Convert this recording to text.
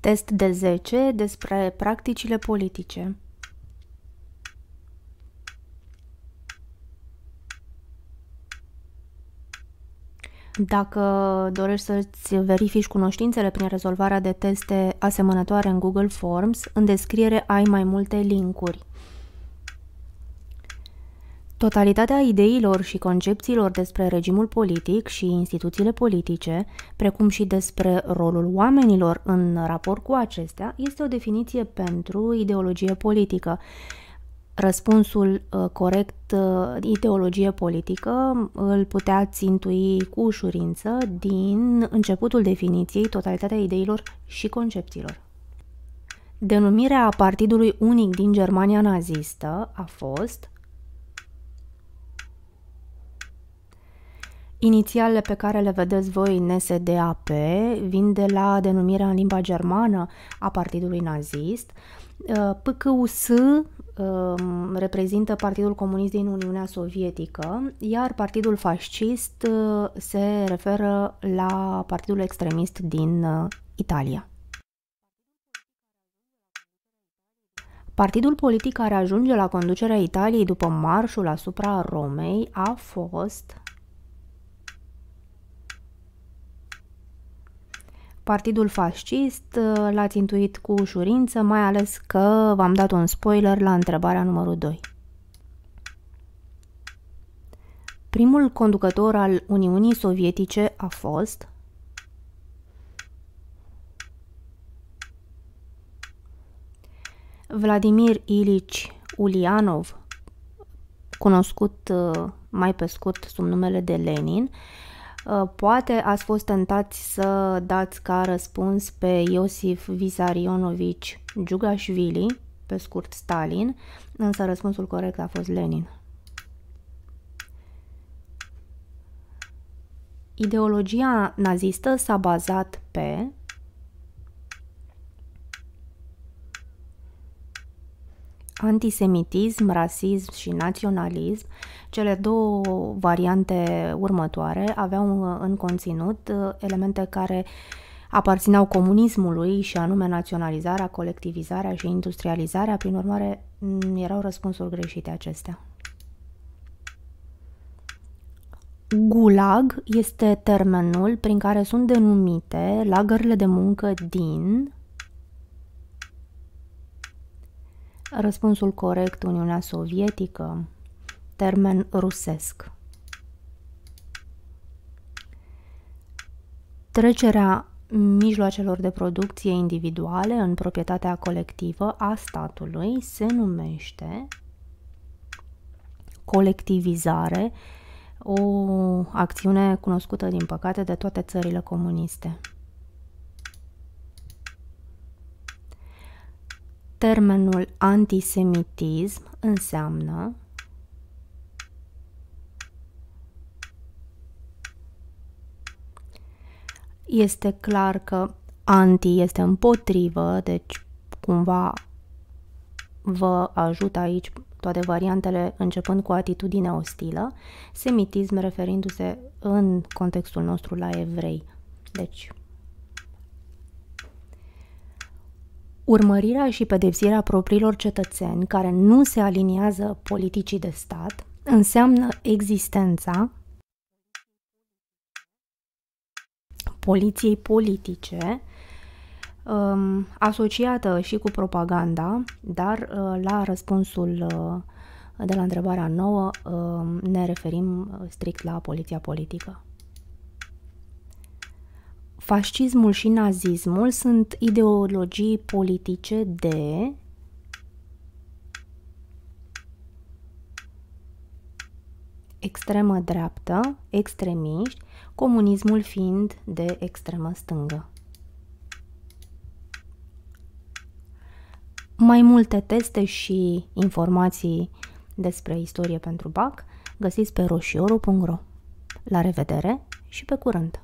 Test de 10 despre practicile politice. Dacă dorești să-ți verifici cunoștințele prin rezolvarea de teste asemănătoare în Google Forms, în descriere ai mai multe linkuri. Totalitatea ideilor și concepțiilor despre regimul politic și instituțiile politice, precum și despre rolul oamenilor în raport cu acestea, este o definiție pentru ideologie politică. Răspunsul uh, corect uh, ideologie politică uh, îl puteți intui cu ușurință din începutul definiției totalitatea ideilor și concepțiilor. Denumirea partidului unic din Germania nazistă a fost Inițialele pe care le vedeți voi în SDAP vin de la denumirea în limba germană a partidului nazist. Uh, PKUS um, reprezintă Partidul Comunist din Uniunea Sovietică, iar Partidul Fascist uh, se referă la Partidul Extremist din uh, Italia. Partidul politic care ajunge la conducerea Italiei după marșul asupra Romei a fost partidul fascist, uh, l-ați intuit cu ușurință, mai ales că v-am dat un spoiler la întrebarea numărul 2. Primul conducător al Uniunii Sovietice a fost Vladimir Ilici Ulianov, cunoscut uh, mai pe scurt sub numele de Lenin, Uh, poate ați fost tentați să dați ca răspuns pe Iosif Visarionovici Giugașvili, pe scurt Stalin, însă răspunsul corect a fost Lenin. Ideologia nazistă s-a bazat pe Antisemitism, rasism și naționalism, cele două variante următoare aveau uh, în conținut uh, elemente care aparțineau comunismului și anume naționalizarea, colectivizarea și industrializarea, prin urmare mm, erau răspunsuri greșite acestea. Gulag este termenul prin care sunt denumite lagările de muncă din Răspunsul corect, Uniunea Sovietică, termen rusesc. Trecerea mijloacelor de producție individuale în proprietatea colectivă a statului se numește colectivizare, o acțiune cunoscută, din păcate, de toate țările comuniste. Termenul antisemitism înseamnă Este clar că anti este împotrivă, deci cumva vă ajut aici toate variantele începând cu atitudine ostilă, semitism referindu-se în contextul nostru la evrei. Deci Urmărirea și pedepsirea propriilor cetățeni care nu se aliniază politicii de stat înseamnă existența poliției politice um, asociată și cu propaganda, dar uh, la răspunsul uh, de la întrebarea nouă um, ne referim uh, strict la poliția politică. Fascismul și nazismul sunt ideologii politice de extremă dreaptă, extremiști, comunismul fiind de extremă stângă. Mai multe teste și informații despre istorie pentru BAC găsiți pe roșioro.ro. La revedere și pe curând!